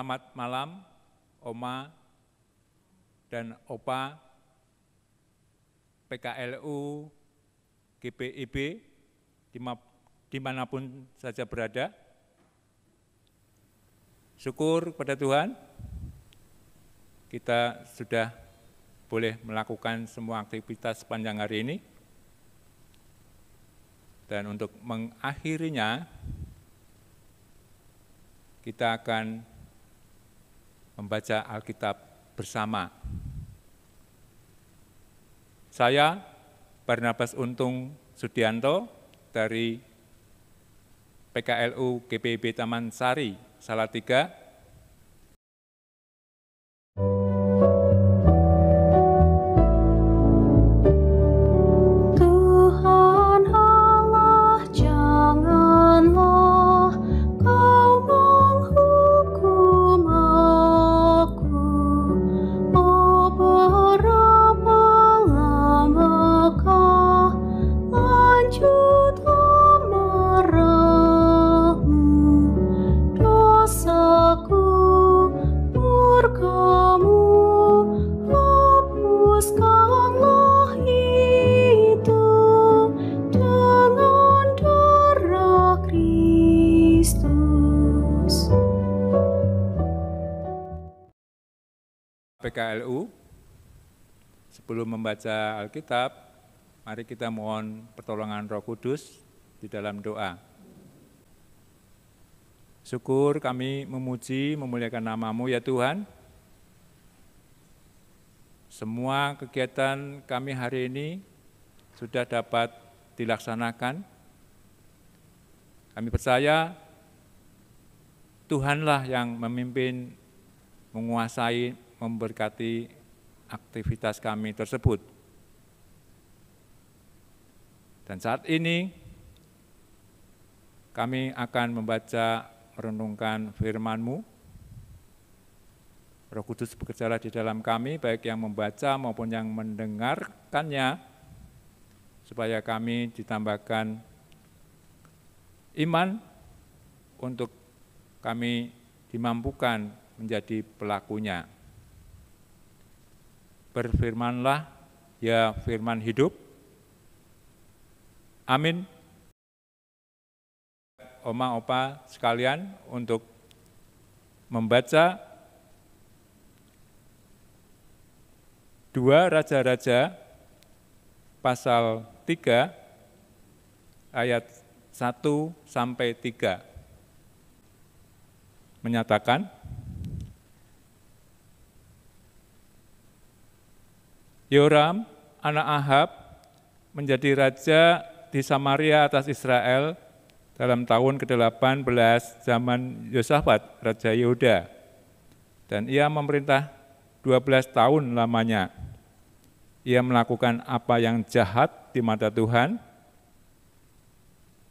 selamat malam Oma dan Opa, PKLU, GPIB, dimanapun saja berada. Syukur kepada Tuhan, kita sudah boleh melakukan semua aktivitas sepanjang hari ini. Dan untuk mengakhirinya, kita akan membaca Alkitab bersama. Saya Barnabas Untung Sudianto dari PKLU GPB Taman Sari, Salatiga, belum membaca Alkitab, mari kita mohon pertolongan Roh Kudus di dalam doa. Syukur kami memuji, memuliakan namamu ya Tuhan. Semua kegiatan kami hari ini sudah dapat dilaksanakan. Kami percaya Tuhanlah yang memimpin, menguasai, memberkati aktivitas kami tersebut. Dan saat ini kami akan membaca merenungkan firman-Mu. Roh Kudus bekerja di dalam kami, baik yang membaca maupun yang mendengarkannya, supaya kami ditambahkan iman untuk kami dimampukan menjadi pelakunya berfirmanlah ya firman hidup. Amin. Oma opa sekalian untuk membaca dua raja-raja pasal 3 ayat 1 sampai 3 menyatakan Yoram, anak Ahab, menjadi raja di Samaria atas Israel dalam tahun ke-18 zaman Yosafat, Raja Yehuda. Dan ia memerintah 12 tahun lamanya. Ia melakukan apa yang jahat di mata Tuhan,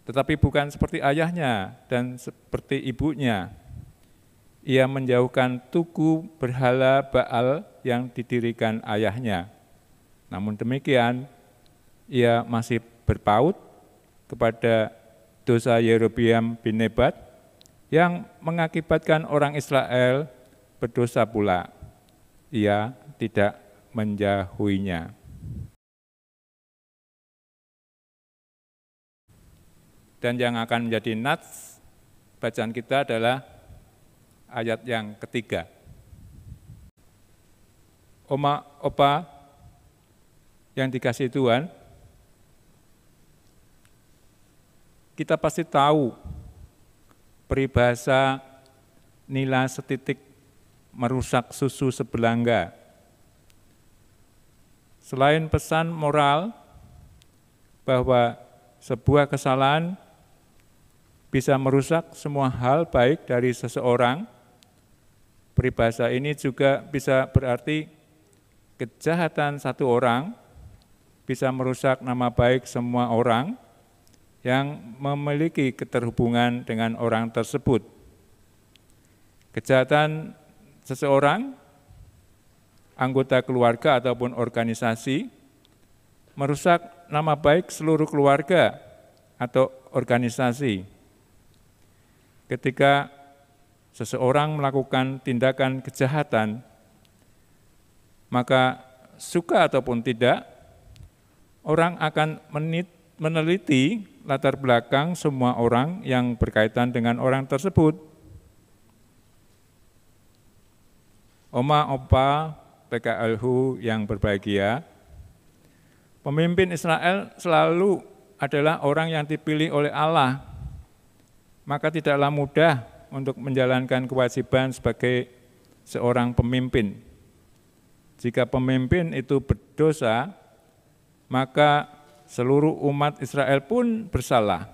tetapi bukan seperti ayahnya dan seperti ibunya. Ia menjauhkan tugu berhala Baal yang didirikan ayahnya namun demikian, ia masih berpaut kepada dosa Yerobiam bin Nebat yang mengakibatkan orang Israel berdosa pula. Ia tidak menjauhinya. Dan yang akan menjadi nats bacaan kita adalah ayat yang ketiga. Oma, opa, yang dikasih Tuhan, kita pasti tahu peribahasa nila setitik merusak susu sebelanga. Selain pesan moral bahwa sebuah kesalahan bisa merusak semua hal baik dari seseorang, peribahasa ini juga bisa berarti kejahatan satu orang bisa merusak nama baik semua orang yang memiliki keterhubungan dengan orang tersebut. Kejahatan seseorang, anggota keluarga ataupun organisasi, merusak nama baik seluruh keluarga atau organisasi. Ketika seseorang melakukan tindakan kejahatan, maka suka ataupun tidak, orang akan meneliti latar belakang semua orang yang berkaitan dengan orang tersebut. Oma, opa, PKLHU yang berbahagia, pemimpin Israel selalu adalah orang yang dipilih oleh Allah. Maka tidaklah mudah untuk menjalankan kewajiban sebagai seorang pemimpin. Jika pemimpin itu berdosa, maka seluruh umat Israel pun bersalah.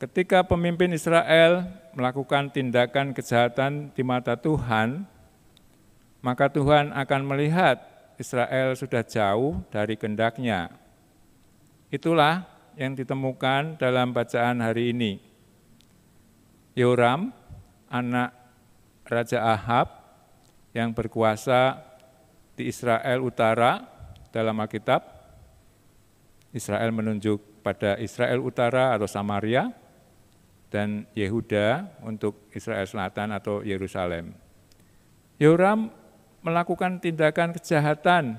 Ketika pemimpin Israel melakukan tindakan kejahatan di mata Tuhan, maka Tuhan akan melihat Israel sudah jauh dari kendaknya. Itulah yang ditemukan dalam bacaan hari ini. Yoram, anak Raja Ahab yang berkuasa di Israel Utara dalam Alkitab. Israel menunjuk pada Israel Utara atau Samaria dan Yehuda untuk Israel Selatan atau Yerusalem. Yoram melakukan tindakan kejahatan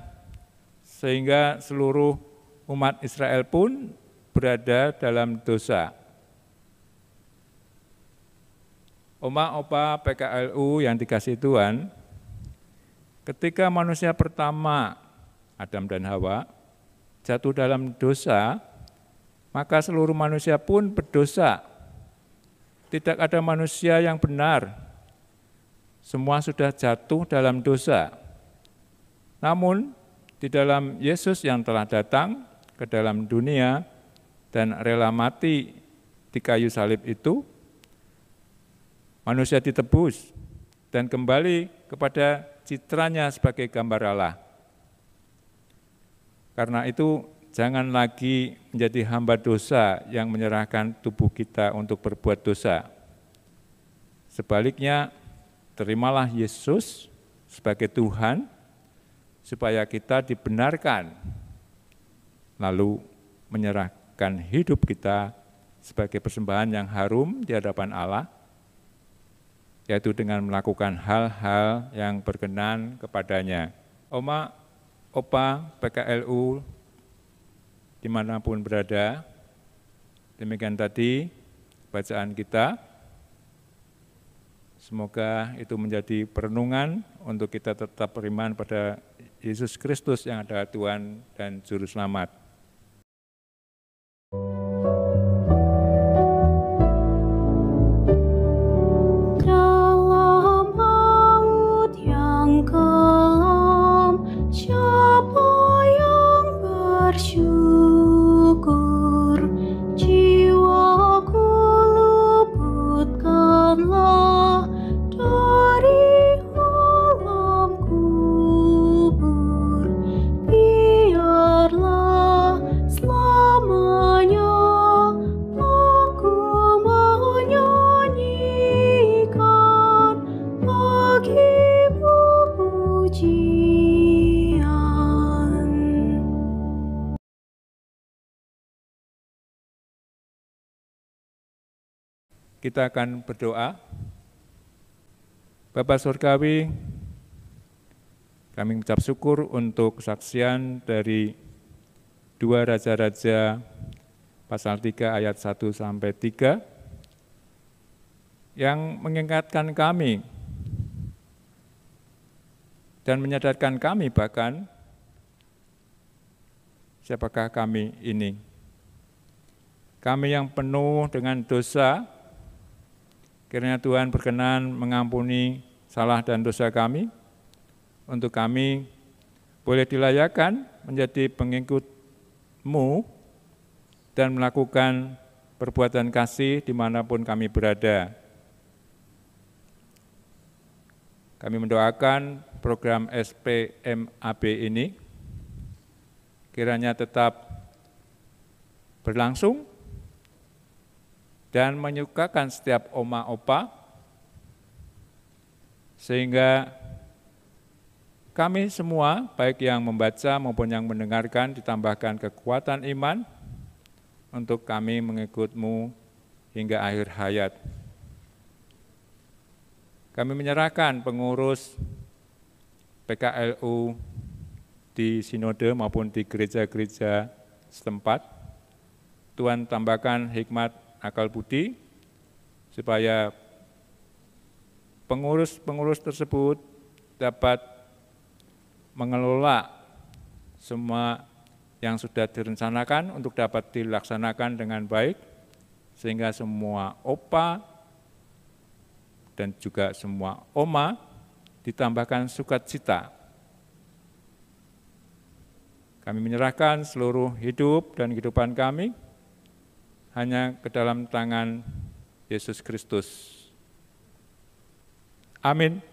sehingga seluruh umat Israel pun berada dalam dosa. Oma opa PKLU yang dikasih Tuhan, Ketika manusia pertama, Adam dan Hawa, jatuh dalam dosa, maka seluruh manusia pun berdosa. Tidak ada manusia yang benar. Semua sudah jatuh dalam dosa. Namun, di dalam Yesus yang telah datang ke dalam dunia dan rela mati di kayu salib itu, manusia ditebus dan kembali kepada citranya sebagai gambar Allah. Karena itu jangan lagi menjadi hamba dosa yang menyerahkan tubuh kita untuk berbuat dosa. Sebaliknya, terimalah Yesus sebagai Tuhan supaya kita dibenarkan lalu menyerahkan hidup kita sebagai persembahan yang harum di hadapan Allah yaitu dengan melakukan hal-hal yang berkenan kepadanya. Oma, Opa, PKLU, dimanapun berada, demikian tadi bacaan kita. Semoga itu menjadi perenungan untuk kita tetap beriman pada Yesus Kristus yang adalah Tuhan dan Juru Selamat. Kita akan berdoa. Bapak Surgawi, kami mengucap syukur untuk kesaksian dari dua Raja-Raja pasal 3 ayat 1 sampai 3 yang mengingatkan kami dan menyadarkan kami bahkan siapakah kami ini. Kami yang penuh dengan dosa, Kiranya Tuhan berkenan mengampuni salah dan dosa kami, untuk kami boleh dilayakan menjadi pengikut-Mu dan melakukan perbuatan kasih dimanapun kami berada. Kami mendoakan program SPMAB ini kiranya tetap berlangsung dan menyukakan setiap oma opa, sehingga kami semua, baik yang membaca maupun yang mendengarkan, ditambahkan kekuatan iman untuk kami mengikutmu hingga akhir hayat. Kami menyerahkan pengurus PKLU di sinode maupun di gereja-gereja setempat. Tuhan tambahkan hikmat akal budi supaya pengurus-pengurus tersebut dapat mengelola semua yang sudah direncanakan untuk dapat dilaksanakan dengan baik sehingga semua opa dan juga semua oma ditambahkan sukacita. Kami menyerahkan seluruh hidup dan kehidupan kami hanya ke dalam tangan Yesus Kristus. Amin.